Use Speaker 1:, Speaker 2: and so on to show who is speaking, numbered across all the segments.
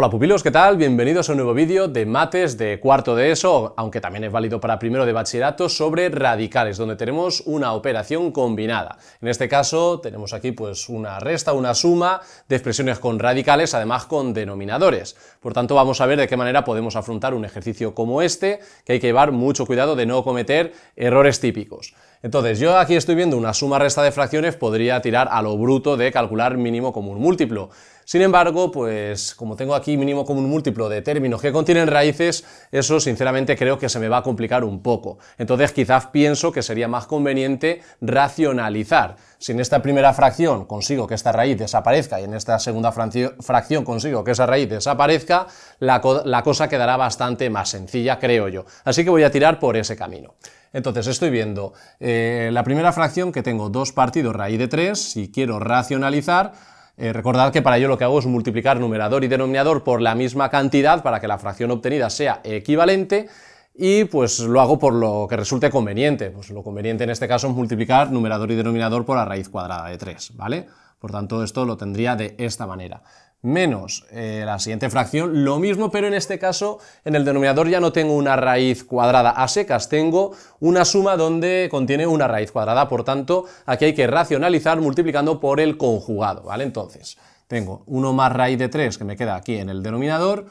Speaker 1: Hola pupilos, ¿qué tal? Bienvenidos a un nuevo vídeo de mates de cuarto de ESO, aunque también es válido para primero de bachillerato, sobre radicales, donde tenemos una operación combinada. En este caso tenemos aquí pues una resta, una suma de expresiones con radicales, además con denominadores. Por tanto vamos a ver de qué manera podemos afrontar un ejercicio como este, que hay que llevar mucho cuidado de no cometer errores típicos. Entonces, yo aquí estoy viendo una suma-resta de fracciones, podría tirar a lo bruto de calcular mínimo común múltiplo. Sin embargo, pues como tengo aquí mínimo común múltiplo de términos que contienen raíces, eso sinceramente creo que se me va a complicar un poco. Entonces quizás pienso que sería más conveniente racionalizar. Si en esta primera fracción consigo que esta raíz desaparezca y en esta segunda fracción consigo que esa raíz desaparezca, la, la cosa quedará bastante más sencilla, creo yo. Así que voy a tirar por ese camino. Entonces estoy viendo eh, la primera fracción que tengo dos partidos raíz de 3, si quiero racionalizar, eh, recordad que para ello lo que hago es multiplicar numerador y denominador por la misma cantidad para que la fracción obtenida sea equivalente y pues lo hago por lo que resulte conveniente. Pues lo conveniente en este caso es multiplicar numerador y denominador por la raíz cuadrada de 3, ¿vale? Por tanto, esto lo tendría de esta manera menos eh, la siguiente fracción, lo mismo, pero en este caso en el denominador ya no tengo una raíz cuadrada a secas, tengo una suma donde contiene una raíz cuadrada, por tanto, aquí hay que racionalizar multiplicando por el conjugado, ¿vale? Entonces, tengo 1 más raíz de 3 que me queda aquí en el denominador,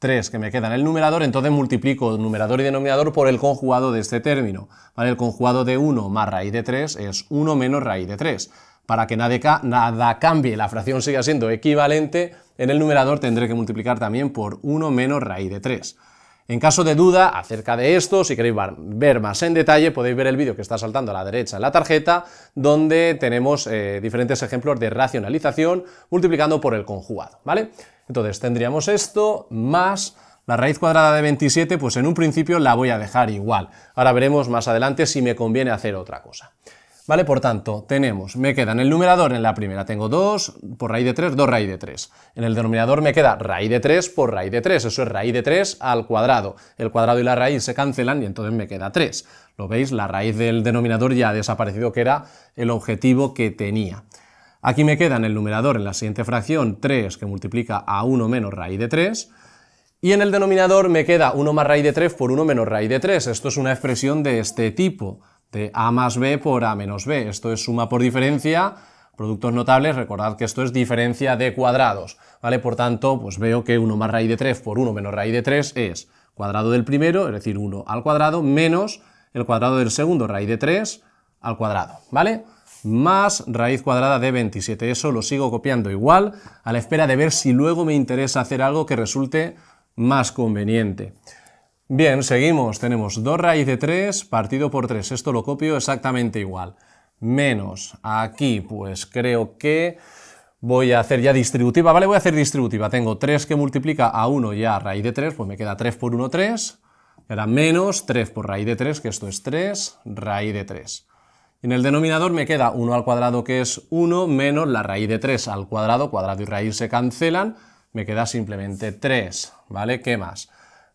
Speaker 1: 3 que me queda en el numerador, entonces multiplico numerador y denominador por el conjugado de este término, ¿vale? El conjugado de 1 más raíz de 3 es 1 menos raíz de 3. Para que nada, cambie, la fracción siga siendo equivalente, en el numerador tendré que multiplicar también por 1 menos raíz de 3. En caso de duda acerca de esto, si queréis ver más en detalle, podéis ver el vídeo que está saltando a la derecha en la tarjeta, donde tenemos eh, diferentes ejemplos de racionalización multiplicando por el conjugado, ¿vale? Entonces tendríamos esto más la raíz cuadrada de 27, pues en un principio la voy a dejar igual. Ahora veremos más adelante si me conviene hacer otra cosa. ¿Vale? Por tanto, tenemos, me queda en el numerador, en la primera tengo 2 por raíz de 3, 2 raíz de 3. En el denominador me queda raíz de 3 por raíz de 3, eso es raíz de 3 al cuadrado. El cuadrado y la raíz se cancelan y entonces me queda 3. Lo veis, la raíz del denominador ya ha desaparecido, que era el objetivo que tenía. Aquí me queda en el numerador, en la siguiente fracción, 3 que multiplica a 1 menos raíz de 3. Y en el denominador me queda 1 más raíz de 3 por 1 menos raíz de 3. Esto es una expresión de este tipo de A más B por A menos B. Esto es suma por diferencia. Productos notables, recordad que esto es diferencia de cuadrados, ¿vale? Por tanto, pues veo que 1 más raíz de 3 por 1 menos raíz de 3 es cuadrado del primero, es decir, 1 al cuadrado, menos el cuadrado del segundo, raíz de 3 al cuadrado, ¿vale? Más raíz cuadrada de 27. Eso lo sigo copiando igual, a la espera de ver si luego me interesa hacer algo que resulte más conveniente. Bien, seguimos. Tenemos 2 raíz de 3 partido por 3. Esto lo copio exactamente igual. Menos aquí, pues creo que voy a hacer ya distributiva. Vale, voy a hacer distributiva. Tengo 3 que multiplica a 1 ya raíz de 3, pues me queda 3 por 1, 3. Era menos 3 por raíz de 3, que esto es 3, raíz de 3. En el denominador me queda 1 al cuadrado que es 1 menos la raíz de 3 al cuadrado, cuadrado y raíz se cancelan, me queda simplemente 3, ¿vale? ¿Qué más?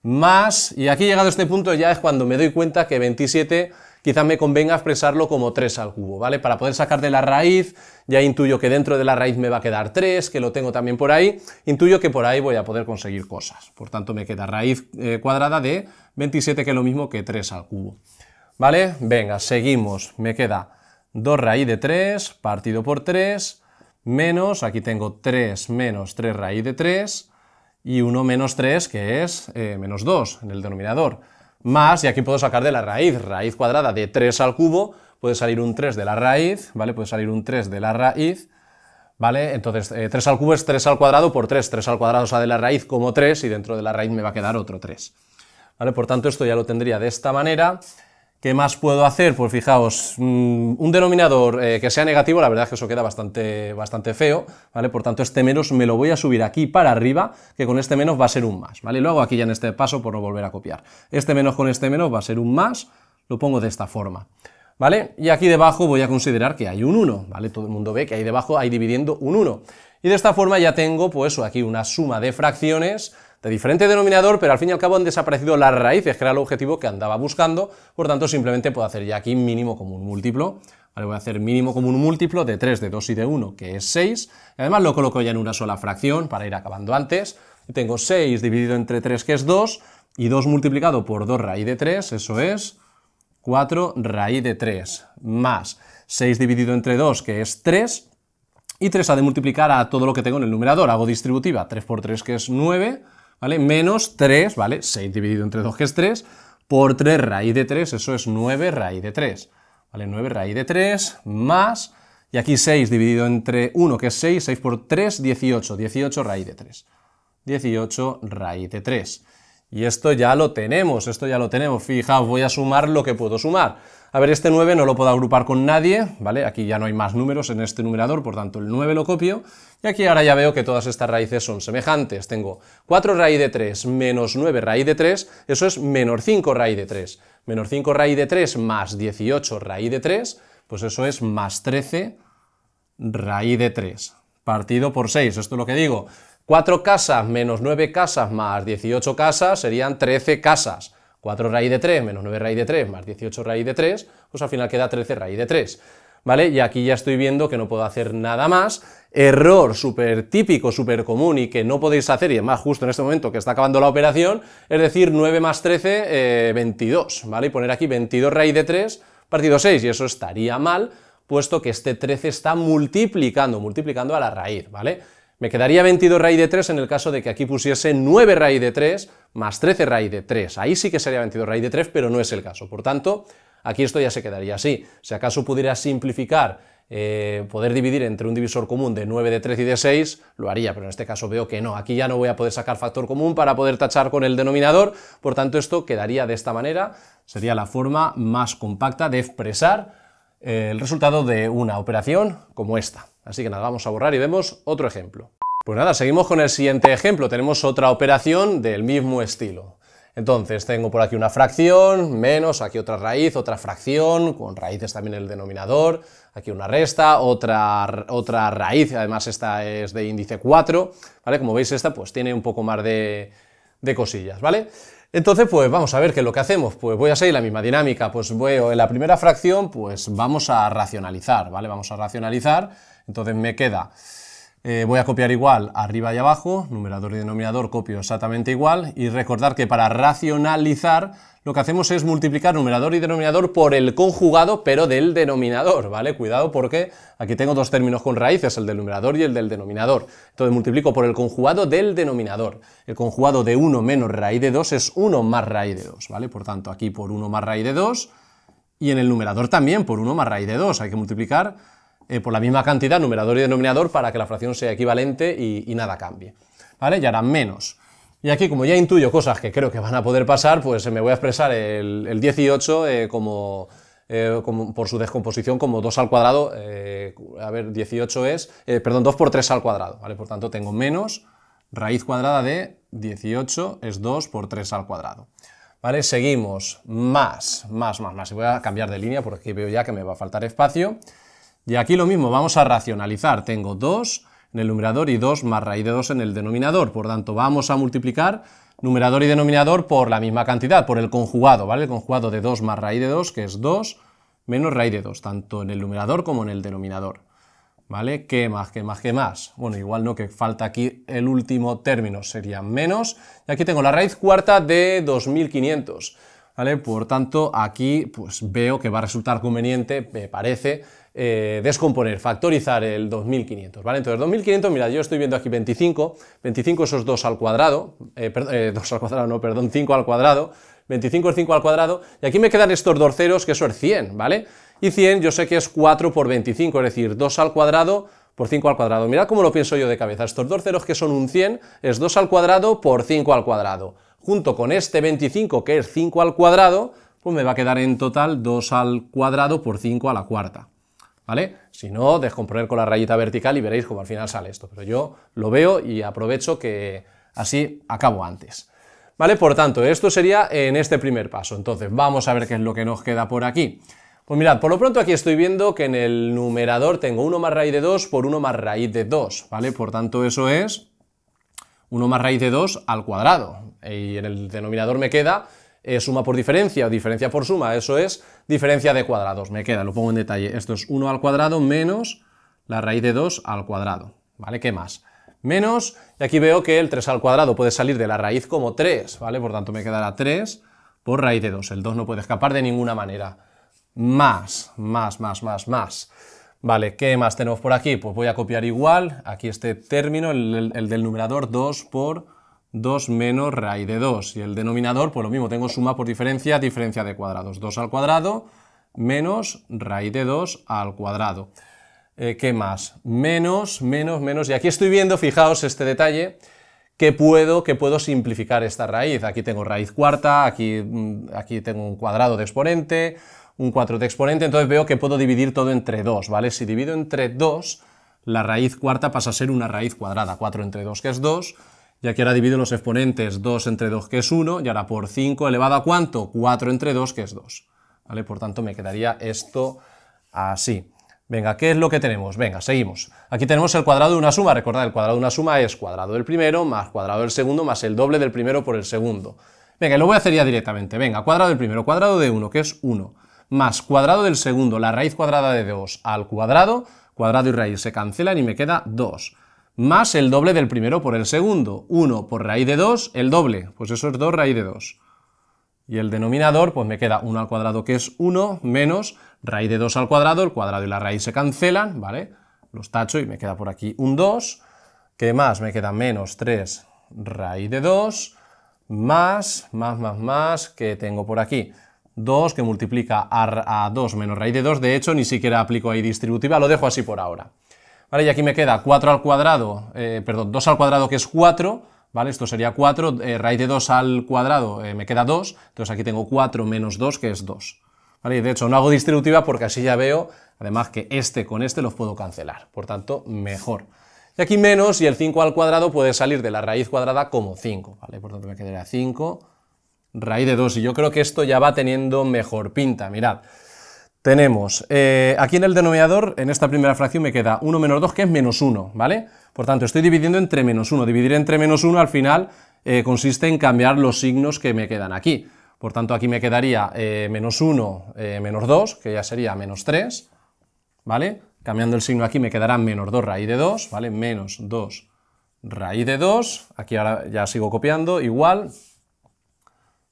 Speaker 1: más, y aquí llegado a este punto ya es cuando me doy cuenta que 27 quizás me convenga expresarlo como 3 al cubo, ¿vale? Para poder sacar de la raíz, ya intuyo que dentro de la raíz me va a quedar 3, que lo tengo también por ahí, intuyo que por ahí voy a poder conseguir cosas. Por tanto, me queda raíz eh, cuadrada de 27, que es lo mismo que 3 al cubo. ¿Vale? Venga, seguimos. Me queda 2 raíz de 3 partido por 3, menos, aquí tengo 3 menos 3 raíz de 3, y 1 menos 3, que es eh, menos 2 en el denominador. Más, y aquí puedo sacar de la raíz, raíz cuadrada de 3 al cubo, puede salir un 3 de la raíz, ¿vale? Puede salir un 3 de la raíz, ¿vale? Entonces, 3 eh, al cubo es 3 al cuadrado por 3, 3 al cuadrado sale de la raíz como 3 y dentro de la raíz me va a quedar otro 3. ¿Vale? Por tanto, esto ya lo tendría de esta manera ¿Qué más puedo hacer? Pues fijaos, mm, un denominador eh, que sea negativo, la verdad es que eso queda bastante, bastante feo, ¿vale? Por tanto, este menos me lo voy a subir aquí para arriba, que con este menos va a ser un más, ¿vale? Lo hago aquí ya en este paso por no volver a copiar. Este menos con este menos va a ser un más, lo pongo de esta forma. ¿Vale? Y aquí debajo voy a considerar que hay un 1, ¿vale? Todo el mundo ve que ahí debajo hay dividiendo un 1. Y de esta forma ya tengo, pues, aquí una suma de fracciones de diferente denominador, pero al fin y al cabo han desaparecido las raíces, que era el objetivo que andaba buscando, por tanto simplemente puedo hacer ya aquí mínimo común múltiplo, Vale, voy a hacer mínimo común múltiplo de 3, de 2 y de 1, que es 6. Además lo coloco ya en una sola fracción para ir acabando antes. tengo 6 dividido entre 3, que es 2, y 2 multiplicado por 2 raíz de 3, eso es 4 raíz de 3, más 6 dividido entre 2, que es 3, y 3 ha de multiplicar a todo lo que tengo en el numerador. Hago distributiva, 3 por 3, que es 9, Menos 3, ¿vale? 6 dividido entre 2, que es 3, por 3 raíz de 3, eso es 9 raíz de 3, ¿vale? 9 raíz de 3 más, y aquí 6 dividido entre 1, que es 6, 6 por 3, 18, 18 raíz de 3, 18 raíz de 3. Y esto ya lo tenemos, esto ya lo tenemos. Fijaos, voy a sumar lo que puedo sumar. A ver, este 9 no lo puedo agrupar con nadie, ¿vale? Aquí ya no hay más números en este numerador, por tanto el 9 lo copio. Y aquí ahora ya veo que todas estas raíces son semejantes. Tengo 4 raíz de 3 menos 9 raíz de 3, eso es menos 5 raíz de 3. Menos 5 raíz de 3 más 18 raíz de 3, pues eso es más 13 raíz de 3, partido por 6. Esto es lo que digo. 4 casas menos 9 casas más 18 casas serían 13 casas. 4 raíz de 3 menos 9 raíz de 3 más 18 raíz de 3, pues al final queda 13 raíz de 3. ¿Vale? Y aquí ya estoy viendo que no puedo hacer nada más. Error súper típico, súper común y que no podéis hacer, y además justo en este momento que está acabando la operación, es decir, 9 más 13, 22, eh, ¿vale? Y poner aquí 22 raíz de 3 partido 6, y eso estaría mal, puesto que este 13 está multiplicando, multiplicando a la raíz, ¿vale? Me quedaría 22 raíz de 3 en el caso de que aquí pusiese 9 raíz de 3 más 13 raíz de 3. Ahí sí que sería 22 raíz de 3, pero no es el caso. Por tanto, aquí esto ya se quedaría así. Si acaso pudiera simplificar, eh, poder dividir entre un divisor común de 9, de 3 y de 6, lo haría, pero en este caso veo que no. Aquí ya no voy a poder sacar factor común para poder tachar con el denominador, por tanto esto quedaría de esta manera. Sería la forma más compacta de expresar eh, el resultado de una operación como esta. Así que nada, vamos a borrar y vemos otro ejemplo. Pues nada, seguimos con el siguiente ejemplo. Tenemos otra operación del mismo estilo. Entonces tengo por aquí una fracción, menos, aquí otra raíz, otra fracción, con raíces también en el denominador, aquí una resta, otra, otra raíz, además esta es de índice 4, ¿vale? Como veis esta pues tiene un poco más de, cosillas, ¿vale? Entonces, pues vamos a ver qué es lo que hacemos. Pues voy a seguir la misma dinámica. Pues veo en la primera fracción, pues vamos a racionalizar, ¿vale? Vamos a racionalizar. Entonces me queda eh, voy a copiar igual arriba y abajo, numerador y denominador copio exactamente igual y recordar que para racionalizar lo que hacemos es multiplicar numerador y denominador por el conjugado pero del denominador, ¿vale? Cuidado porque aquí tengo dos términos con raíces, el del numerador y el del denominador. Entonces multiplico por el conjugado del denominador. El conjugado de 1 menos raíz de 2 es 1 más raíz de 2, ¿vale? Por tanto, aquí por 1 más raíz de 2 y en el numerador también por 1 más raíz de 2. Hay que multiplicar eh, por la misma cantidad, numerador y denominador, para que la fracción sea equivalente y, nada cambie. ¿Vale? Ya harán menos. Y aquí, como ya intuyo cosas que creo que van a poder pasar, pues eh, me voy a expresar el, 18 eh, como, por su descomposición como 2 al cuadrado, a ver, 18 es, perdón, 2 por 3 al cuadrado, ¿vale? Por tanto, tengo menos raíz cuadrada de 18 es 2 por 3 al cuadrado. ¿Vale? Seguimos, más, más, más, más. Y voy a cambiar de línea porque aquí veo ya que me va a faltar espacio. Y aquí lo mismo, vamos a racionalizar. Tengo 2 en el numerador y 2 más raíz de 2 en el denominador. Por tanto, vamos a multiplicar numerador y denominador por la misma cantidad, por el conjugado, ¿vale? El conjugado de 2 más raíz de 2, que es 2 menos raíz de 2, tanto en el numerador como en el denominador. ¿Vale? ¿Qué más? ¿Qué más? ¿Qué más? Bueno, igual no, que falta aquí el último término, sería menos. Y aquí tengo la raíz cuarta de 2500. Por tanto, aquí pues, veo que va a resultar conveniente, me parece, eh, descomponer, factorizar el 2500, ¿vale? Entonces, 2500, mira, yo estoy viendo aquí 25, 25 eso es 2 al cuadrado, 2 eh, eh, al cuadrado, no, perdón, 5 al cuadrado, 25 es 5 al cuadrado, y aquí me quedan estos dos ceros, que eso es 100, ¿vale? Y 100 yo sé que es 4 por 25, es decir, 2 al cuadrado por 5 al cuadrado. Mira cómo lo pienso yo de cabeza, estos dos ceros que son un 100 es 2 al cuadrado por 5 al cuadrado junto con este 25, que es 5 al cuadrado, pues me va a quedar en total 2 al cuadrado por 5 a la cuarta. ¿Vale? Si no, descomponer con la rayita vertical y veréis cómo al final sale esto. Pero yo lo veo y aprovecho que así acabo antes. ¿Vale? Por tanto, esto sería en este primer paso. Entonces, vamos a ver qué es lo que nos queda por aquí. Pues mirad, por lo pronto aquí estoy viendo que en el numerador tengo 1 más raíz de 2 por 1 más raíz de 2, ¿vale? Por tanto, eso es 1 más raíz de 2 al cuadrado. Y en el denominador me queda eh, suma por diferencia o diferencia por suma, eso es diferencia de cuadrados. Me queda, lo pongo en detalle. Esto es 1 al cuadrado menos la raíz de 2 al cuadrado. ¿Vale? ¿Qué más? Menos, y aquí veo que el 3 al cuadrado puede salir de la raíz como 3, ¿vale? Por tanto, me quedará 3 por raíz de 2. El 2 no puede escapar de ninguna manera. Más, más, más, más, más. Vale, ¿qué más tenemos por aquí? Pues voy a copiar igual, aquí este término, el, del numerador 2 por 2 menos raíz de 2. Y el denominador, pues lo mismo, tengo suma por diferencia, diferencia de cuadrados. 2 al cuadrado menos raíz de 2 al cuadrado. Eh, ¿Qué más? Menos, menos, menos. Y aquí estoy viendo, fijaos este detalle, que puedo, que puedo simplificar esta raíz. Aquí tengo raíz cuarta, aquí, mm, aquí tengo un cuadrado de exponente, un 4 de exponente, entonces veo que puedo dividir todo entre 2, ¿vale? Si divido entre 2, la raíz cuarta pasa a ser una raíz cuadrada, 4 entre 2 que es 2, ya que ahora divido los exponentes 2 entre 2 que es 1, y ahora por 5 elevado a cuánto? 4 entre 2 que es 2, ¿vale? Por tanto me quedaría esto así. Venga, ¿qué es lo que tenemos? Venga, seguimos. Aquí tenemos el cuadrado de una suma. Recordad, el cuadrado de una suma es cuadrado del primero más cuadrado del segundo más el doble del primero por el segundo. Venga, lo voy a hacer ya directamente. Venga, cuadrado del primero, cuadrado de 1, que es 1 más cuadrado del segundo, la raíz cuadrada de 2 al cuadrado, cuadrado y raíz se cancelan y me queda 2, más el doble del primero por el segundo, 1 por raíz de 2, el doble, pues eso es 2 raíz de 2. Y el denominador, pues me queda 1 al cuadrado que es 1, menos raíz de 2 al cuadrado, el cuadrado y la raíz se cancelan, ¿vale? Los tacho y me queda por aquí un 2, ¿qué más? Me queda menos 3 raíz de 2, más, más, más, más, que tengo por aquí? 2 que multiplica a, 2 menos raíz de 2, de hecho ni siquiera aplico ahí distributiva, lo dejo así por ahora. ¿Vale? Y aquí me queda 4 al cuadrado, eh, perdón, 2 al cuadrado que es 4, ¿vale? Esto sería 4, eh, raíz de 2 al cuadrado eh, me queda 2, entonces aquí tengo 4 menos 2 que es 2. ¿Vale? de hecho no hago distributiva porque así ya veo, además que este con este los puedo cancelar, por tanto mejor. Y aquí menos y el 5 al cuadrado puede salir de la raíz cuadrada como 5, ¿vale? Por tanto me quedaría 5 raíz de 2. Y yo creo que esto ya va teniendo mejor pinta. Mirad, tenemos eh, aquí en el denominador, en esta primera fracción me queda 1 menos 2, que es menos 1, ¿vale? Por tanto, estoy dividiendo entre menos 1. Dividir entre menos 1 al final eh, consiste en cambiar los signos que me quedan aquí. Por tanto, aquí me quedaría eh, menos 1, menos 2, que ya sería menos 3, ¿vale? Cambiando el signo aquí me quedará menos 2 raíz de 2, ¿vale? Menos 2 raíz de 2, aquí ahora ya sigo copiando, igual,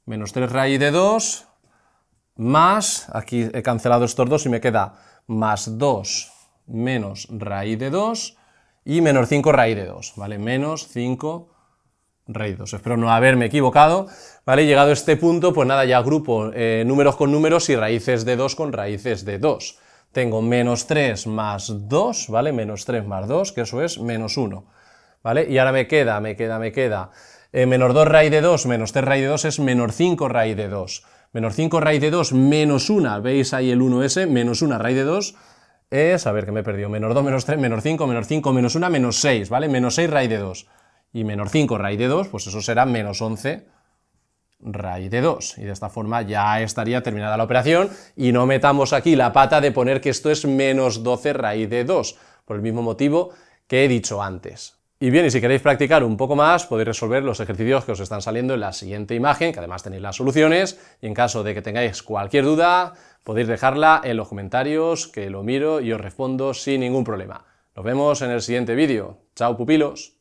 Speaker 1: menos 3 raíz de 2, más, aquí he cancelado estos dos y me queda más 2 menos raíz de 2 y menos 5 raíz de 2, ¿vale? Menos 5 raíz de 2. Espero no haberme equivocado, ¿vale? Llegado a este punto, pues nada, ya agrupo eh, números con números y raíces de 2 con raíces de 2. Tengo menos 3 más 2, ¿vale? Menos 3 más 2, que eso es menos 1, ¿vale? Y ahora me queda, me queda, me queda eh, menor 2 raíz de 2 menos 3 raíz de 2 es menos 5 raíz de 2. Menos 5 raíz de 2 menos 1, veis ahí el 1s, menos 1 raíz de 2 es, a ver que me he perdido, menos 2 menos 3 menos 5 menos 5 menos 1 menos 6, ¿vale? Menos 6 raíz de 2. Y menos 5 raíz de 2, pues eso será menos 11 raíz de 2. Y de esta forma ya estaría terminada la operación y no metamos aquí la pata de poner que esto es menos 12 raíz de 2, por el mismo motivo que he dicho antes. Y bien, y si queréis practicar un poco más, podéis resolver los ejercicios que os están saliendo en la siguiente imagen, que además tenéis las soluciones, y en caso de que tengáis cualquier duda, podéis dejarla en los comentarios, que lo miro y os respondo sin ningún problema. Nos vemos en el siguiente vídeo. ¡Chao, pupilos!